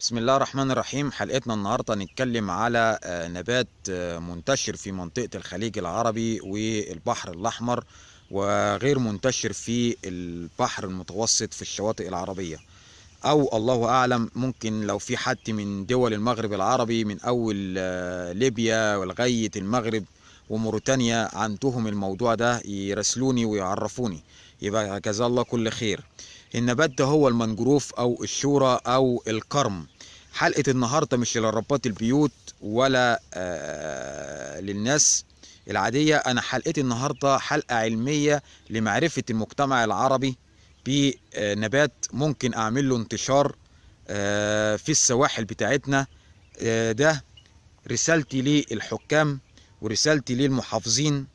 بسم الله الرحمن الرحيم حلقتنا النهاردة نتكلم على آه، نبات آه، منتشر في منطقة الخليج العربي والبحر الأحمر وغير منتشر في البحر المتوسط في الشواطئ العربية أو الله أعلم ممكن لو في حد من دول المغرب العربي من أول آه، ليبيا ولغاية المغرب وموريتانيا عندهم الموضوع ده يرسلوني ويعرفوني يبقى جزا الله كل خير النبات ده هو المنجروف او الشورى او القرم حلقه النهارده مش لربات البيوت ولا آه، للناس العاديه انا حلقتي النهارده حلقه علميه لمعرفه المجتمع العربي بنبات ممكن اعمل له انتشار آه، في السواحل بتاعتنا آه، ده رسالتي للحكام ورسالتي للمحافظين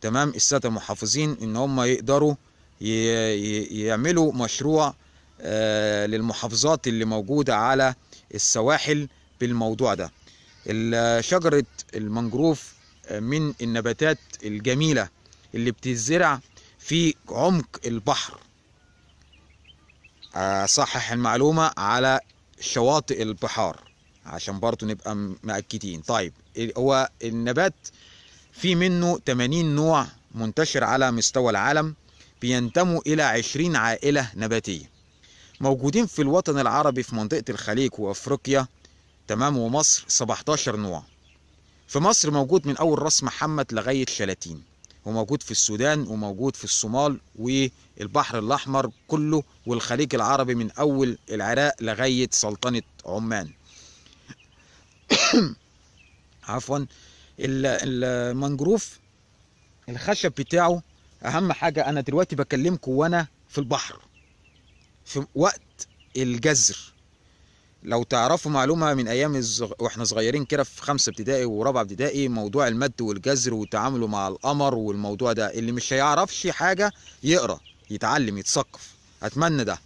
تمام الساده المحافظين ان هم يقدروا يعملوا مشروع آه، للمحافظات اللي موجودة على السواحل بالموضوع ده شجرة المنجروف آه، من النباتات الجميلة اللي بتزرع في عمق البحر صحح المعلومة على شواطئ البحار عشان برضو نبقى مأكدين طيب إيه، هو النبات في منه 80 نوع منتشر على مستوى العالم بينتموا إلى عشرين عائلة نباتية موجودين في الوطن العربي في منطقة الخليج وأفريقيا تمام ومصر 17 نوع في مصر موجود من أول راس محمد لغاية شلاتين وموجود في السودان وموجود في الصومال والبحر الأحمر كله والخليج العربي من أول العراق لغاية سلطنة عمان عفوا المنجروف الخشب بتاعه اهم حاجه انا دلوقتي بكلمكم وانا في البحر في وقت الجزر لو تعرفوا معلومه من ايام الزغ... واحنا صغيرين كده في خمسه ابتدائي ورابعه ابتدائي موضوع المد والجزر وتعامله مع القمر والموضوع ده اللي مش هيعرفش حاجه يقرا يتعلم يتثقف اتمنى ده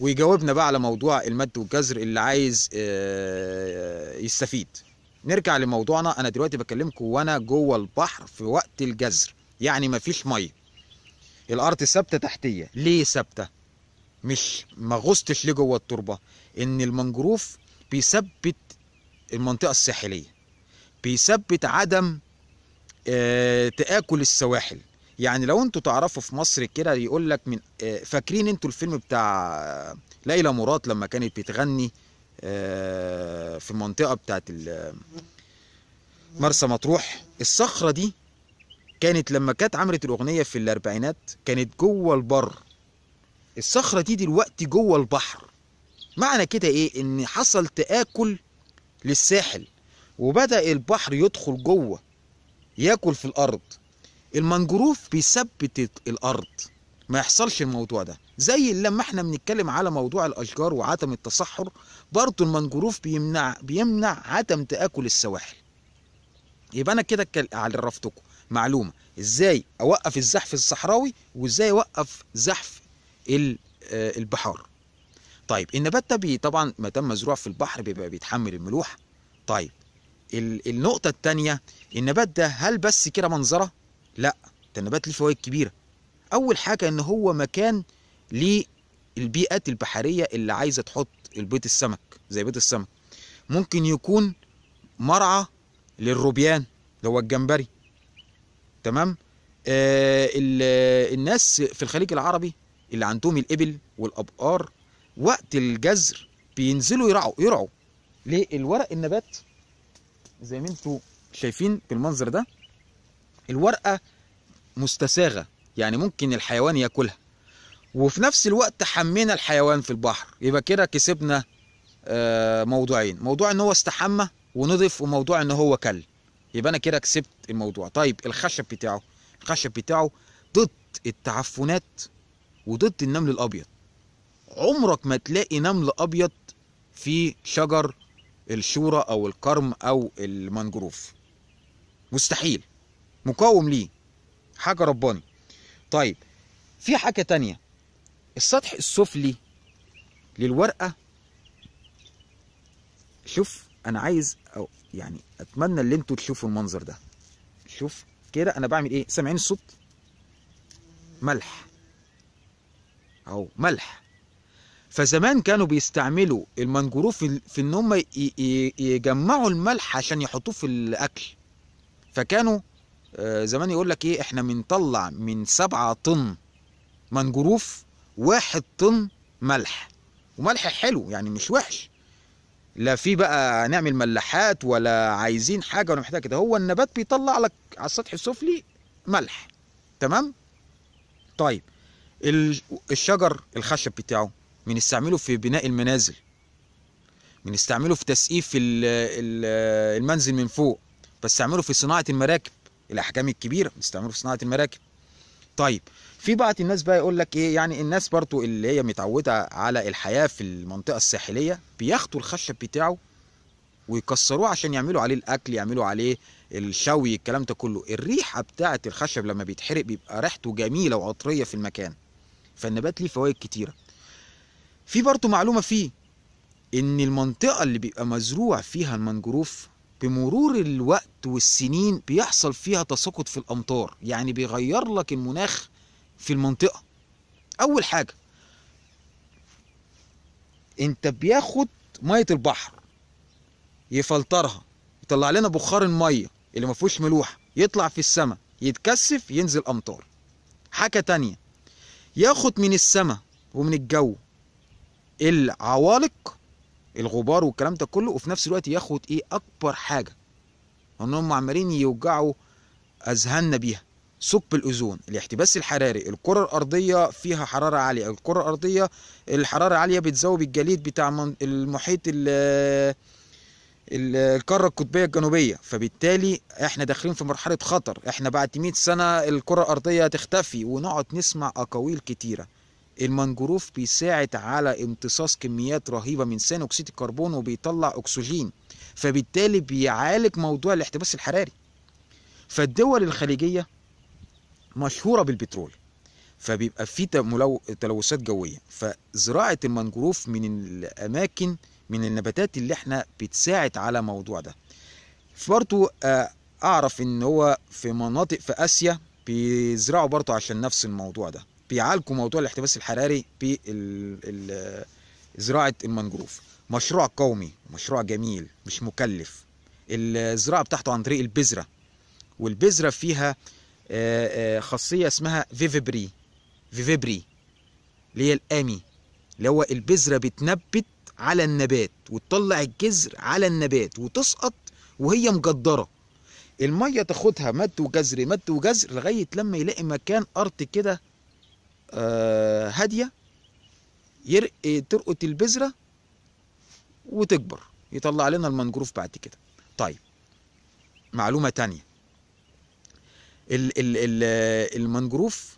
ويجاوبنا بقى على موضوع المد والجزر اللي عايز آه، يستفيد نرجع لموضوعنا انا دلوقتي بكلمكم وانا جوه البحر في وقت الجزر يعني مفيش ميه الارض ثابته تحتيه ليه ثابته مش ما غصتش ليه جوه التربه ان المنجروف بيثبت المنطقه الساحليه بيثبت عدم آه تاكل السواحل يعني لو انتوا تعرفوا في مصر كده يقول لك من آه فاكرين انتوا الفيلم بتاع آه، ليلى مراد لما كانت بتغني آه في المنطقه بتاعت آه، مرسى مطروح الصخره دي كانت لما كانت عملت الاغنيه في الاربعينات كانت جوه البر الصخره دي دلوقتي جوه البحر معنى كده ايه ان حصل تاكل للساحل وبدا البحر يدخل جوه ياكل في الارض المنجروف بيثبت الارض ما يحصلش الموضوع ده زي لما احنا بنتكلم على موضوع الاشجار وعدم التصحر برضه المنجروف بيمنع بيمنع عدم تاكل السواحل يبقى انا كده على عرفتكم معلومه ازاي اوقف الزحف الصحراوي وازاي اوقف زحف آه، البحار طيب النبات ده طبعا ما تم مزروع في البحر بيبقى بيتحمل الملوحه طيب النقطة الثانيه النبات ده هل بس كده منظرة؟ لا ده النبات ليه فوائد كبيرة. أول حاجة إن هو مكان للبيئات البحرية اللي عايزة تحط البيض السمك زي بيض السمك. ممكن يكون مرعى للروبيان اللي هو الجمبري تمام آه الناس في الخليج العربي اللي عندهم الإبل والأبقار وقت الجزر بينزلوا يرعوا يرعوا ليه الورق النبات زي ما انتوا شايفين بالمنظر ده الورقة مستساغة يعني ممكن الحيوان ياكلها وفي نفس الوقت حمينا الحيوان في البحر يبقى كده كسبنا آه، موضوعين موضوع ان هو استحمى ونضف وموضوع ان هو كل يبقى انا كده كسبت الموضوع طيب الخشب بتاعه الخشب بتاعه ضد التعفنات وضد النمل الابيض عمرك ما تلاقي نمل ابيض في شجر الشورى او الكرم او المانجروف مستحيل مقاوم ليه حاجه رباني طيب في حاجه تانية السطح السفلي للورقه شوف انا عايز أو يعني اتمنى ان انتوا تشوفوا المنظر ده شوف كده انا بعمل ايه سامعين الصوت ملح اهو ملح فزمان كانوا بيستعملوا المنجروف في ان هم يجمعوا الملح عشان يحطوه في الاكل فكانوا آه، زمان يقول لك ايه احنا بنطلع من سبعة طن منجروف واحد طن ملح وملح حلو يعني مش وحش لا في بقى نعمل ملاحات ولا عايزين حاجه ولا محتاج كده هو النبات بيطلع لك على السطح السفلي ملح تمام طيب الشجر الخشب بتاعه بنستعمله في بناء المنازل بنستعمله في تسقيف المنزل من فوق بستعمله في صناعه المراكب الاحجام الكبيره بنستعمله في صناعه المراكب طيب في بعض الناس بقى يقول لك ايه يعني الناس برضو اللي هي متعوده على الحياه في المنطقه الساحليه بياخدوا الخشب بتاعه ويكسروه عشان يعملوا عليه الاكل يعملوا عليه الشوي الكلام ده كله الريحه بتاعه الخشب لما بيتحرق بيبقى ريحته جميله وعطريه في المكان فالنبات ليه فوائد كتيره في برضو معلومه فيه ان المنطقه اللي بيبقى مزروع فيها المنجروف بمرور الوقت والسنين بيحصل فيها تساقط في الامطار يعني بيغير لك المناخ في المنطقه اول حاجه انت بياخد ميه البحر يفلترها يطلع لنا بخار الميه اللي ما فيهوش ملوحه يطلع في السماء يتكثف ينزل امطار حاجه تانية ياخد من السماء ومن الجو العوالق الغبار والكلام ده كله وفي نفس الوقت ياخد ايه اكبر حاجه ان هم عمالين يوجعوا اذهاننا بيها ثقب الاوزون الاحتباس الحراري الكره الارضيه فيها حراره عاليه الكره الارضيه الحراره عاليه بتذوب الجليد بتاع المحيط القاره القطبيه الجنوبيه فبالتالي احنا داخلين في مرحله خطر احنا بعد 100 سنه الكره الارضيه هتختفي ونقعد نسمع اقاويل كتيره المنجروف بيساعد على امتصاص كميات رهيبه من ثاني اكسيد الكربون وبيطلع اكسجين فبالتالي بيعالج موضوع الاحتباس الحراري فالدول الخليجيه مشهوره بالبترول فبيبقى في تلوثات جويه فزراعه المنجروف من الاماكن من النباتات اللي احنا بتساعد على موضوع ده برضو آه، اعرف ان هو في مناطق في اسيا بيزرعوا برضو عشان نفس الموضوع ده بيعالجوا موضوع الاحتباس الحراري زراعه المنجروف مشروع قومي مشروع جميل مش مكلف الزراعه بتاعته عن طريق البذره والبذره فيها آه، آه، خاصيه اسمها فيفيبري فيفيبري اللي هي الامي اللي هو البذره بتنبت على النبات وتطلع الجذر على النبات وتسقط وهي مجدره الميه تاخدها مد وجزر مد وجزر لغايه لما يلاقي مكان ارض كده آه، هاديه يرقي ترقط البذره وتكبر يطلع لنا المنجروف بعد كده طيب معلومه تانية المنجروف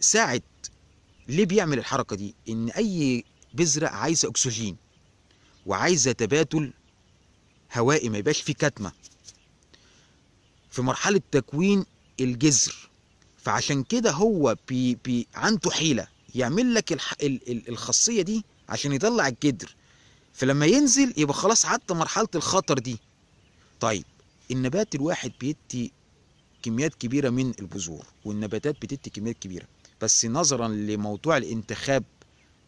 ساعد ليه بيعمل الحركه دي ان اي بذره عايزه اكسجين وعايزه تبادل هوائي ما يبقاش فيه كتمه في مرحله تكوين الجذر فعشان كده هو بي بي عنده حيله يعمل لك الح... ال... ال... الخاصيه دي عشان يطلع الجدر فلما ينزل يبقى خلاص عدى مرحله الخطر دي طيب النبات الواحد بيدي كميات كبيره من البذور والنباتات بتدي كميات كبيره بس نظرا لموضوع الانتخاب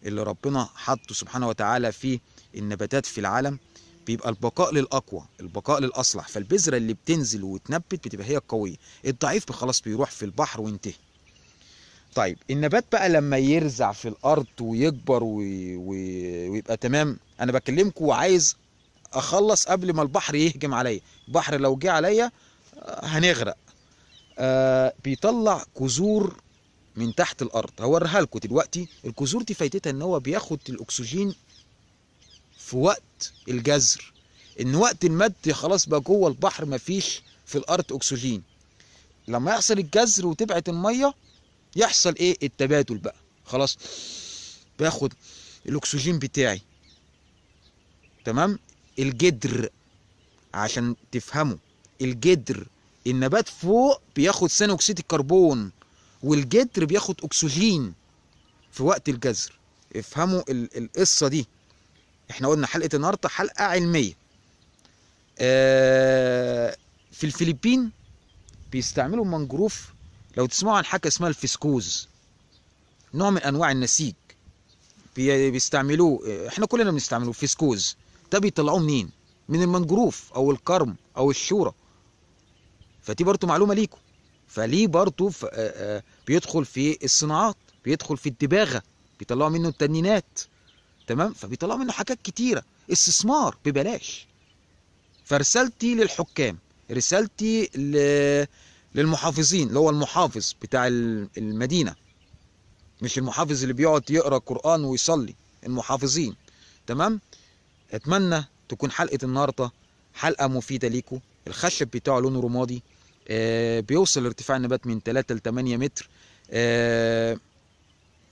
اللي ربنا حطه سبحانه وتعالى في النباتات في العالم بيبقى البقاء للاقوى البقاء للاصلح فالبذره اللي بتنزل وتنبت بتبقى هي القويه الضعيف خلاص بيروح في البحر وينتهي طيب النبات بقى لما يرزع في الارض ويكبر وي... وي... ويبقى تمام انا بكلمكم وعايز اخلص قبل ما البحر يهجم عليا البحر لو جه عليا آه، هنغرق آه بيطلع كذور من تحت الارض هوريها لكم دلوقتي الكذور دي فايدتها ان هو بياخد الاكسجين في وقت الجزر ان وقت المد خلاص بقى جوه البحر مفيش في الارض اكسجين لما يحصل الجزر وتبعت الميه يحصل ايه التبادل بقى خلاص باخد الاكسجين بتاعي تمام الجدر عشان تفهموا الجدر النبات فوق بياخد ثاني اكسيد الكربون والجدر بياخد اكسجين في وقت الجزر افهموا القصه دي احنا قلنا حلقه النهارده حلقه علميه آه، في الفلبين بيستعملوا منجروف لو تسمعوا عن حاجه اسمها الفسكوز نوع من انواع النسيج بيستعملوه احنا كلنا بنستعملوه فسكوز ده بيطلعوه منين من المنجروف او الكرم او الشورى فدي برضو معلومه ليكم فليه برضو آه، آه، بيدخل في الصناعات بيدخل في الدباغه بيطلعوا منه التنينات تمام فبيطلعوا منه حاجات كتيره استثمار ببلاش فرسالتي للحكام رسالتي ل... للمحافظين اللي هو المحافظ بتاع المدينه مش المحافظ اللي بيقعد يقرا قران ويصلي المحافظين تمام اتمنى تكون حلقه النهارده حلقه مفيده ليكم الخشب بتاعه لونه رمادي آه بيوصل ارتفاع النبات من 3 ل 8 متر آه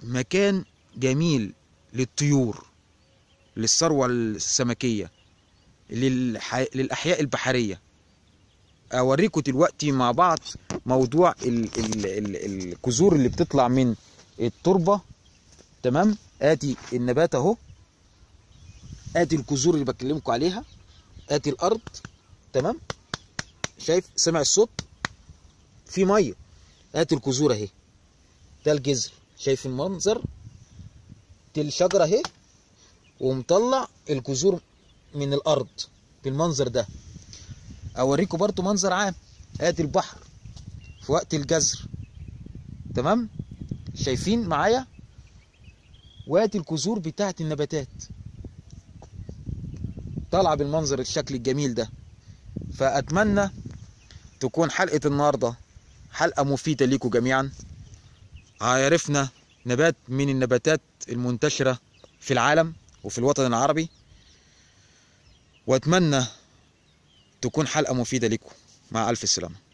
مكان جميل للطيور للثروة السمكية للح... للأحياء البحرية أوريكم دلوقتي مع بعض موضوع ال... ال... ال... الكزور اللي بتطلع من التربة تمام آدي النبات أهو آدي الكزور اللي بكلمكم عليها آدي الأرض تمام شايف سامع الصوت في مية آدي الكزور أهي ده الجذر شايف المنظر الشجره اهي ومطلع الجذور من الارض بالمنظر ده اوريكم برضو منظر عام ادي البحر في وقت الجزر تمام شايفين معايا وادي الجذور بتاعه النباتات طالعه بالمنظر الشكل الجميل ده فاتمنى تكون حلقه النهارده حلقه مفيده ليكم جميعا عرفنا نبات من النباتات المنتشرة في العالم وفي الوطن العربي وأتمنى تكون حلقة مفيدة لكم مع ألف سلامة